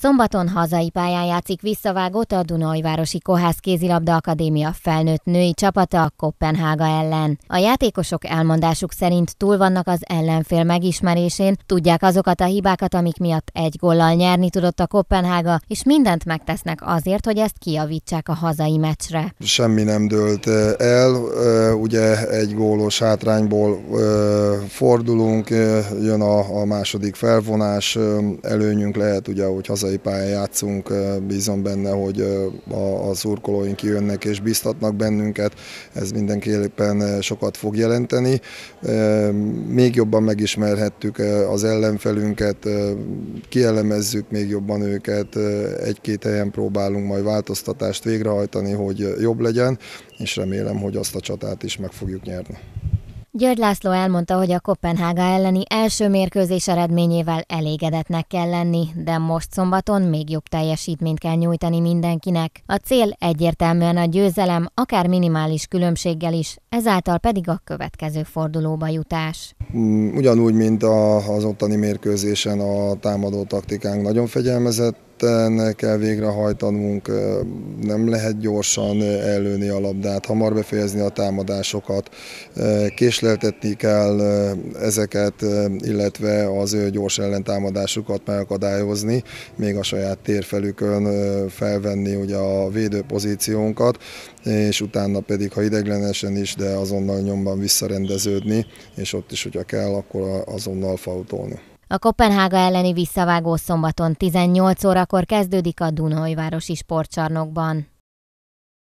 Szombaton hazai pályán játszik visszavágót a Dunajvárosi Kohász Kézilabda Akadémia felnőtt női csapata a Kopenhága ellen. A játékosok elmondásuk szerint túl vannak az ellenfél megismerésén, tudják azokat a hibákat, amik miatt egy gollal nyerni tudott a Kopenhága, és mindent megtesznek azért, hogy ezt kiavítsák a hazai meccsre. Semmi nem dőlt eh, el, eh, ugye egy gólos hátrányból eh, fordulunk, jön a második felvonás, előnyünk lehet ugye, hogy hazai hazai pályán játszunk, bízom benne, hogy a, a szurkolóink jönnek és biztatnak bennünket, ez mindenképpen sokat fog jelenteni. Még jobban megismerhettük az ellenfelünket, kielemezzük még jobban őket, egy-két helyen próbálunk majd változtatást végrehajtani, hogy jobb legyen, és remélem, hogy azt a csatát is meg fogjuk nyerni. György László elmondta, hogy a Kopenhága elleni első mérkőzés eredményével elégedetnek kell lenni, de most szombaton még jobb teljesítményt kell nyújtani mindenkinek. A cél egyértelműen a győzelem, akár minimális különbséggel is, ezáltal pedig a következő fordulóba jutás. Mm, ugyanúgy, mint az ottani mérkőzésen a támadó taktikánk nagyon fegyelmezett, ketten kell végrehajtanunk, nem lehet gyorsan előni a labdát, hamar befejezni a támadásokat, késleltetni kell ezeket, illetve az ő gyors ellentámadásukat megakadályozni, még a saját térfelükön felvenni ugye a védő pozíciónkat, és utána pedig, ha ideglenesen is, de azonnal nyomban visszarendeződni, és ott is, hogyha kell, akkor azonnal fautolni. A Kopenhága elleni visszavágó szombaton 18 órakor kezdődik a Dunajvárosi Sportcsarnokban.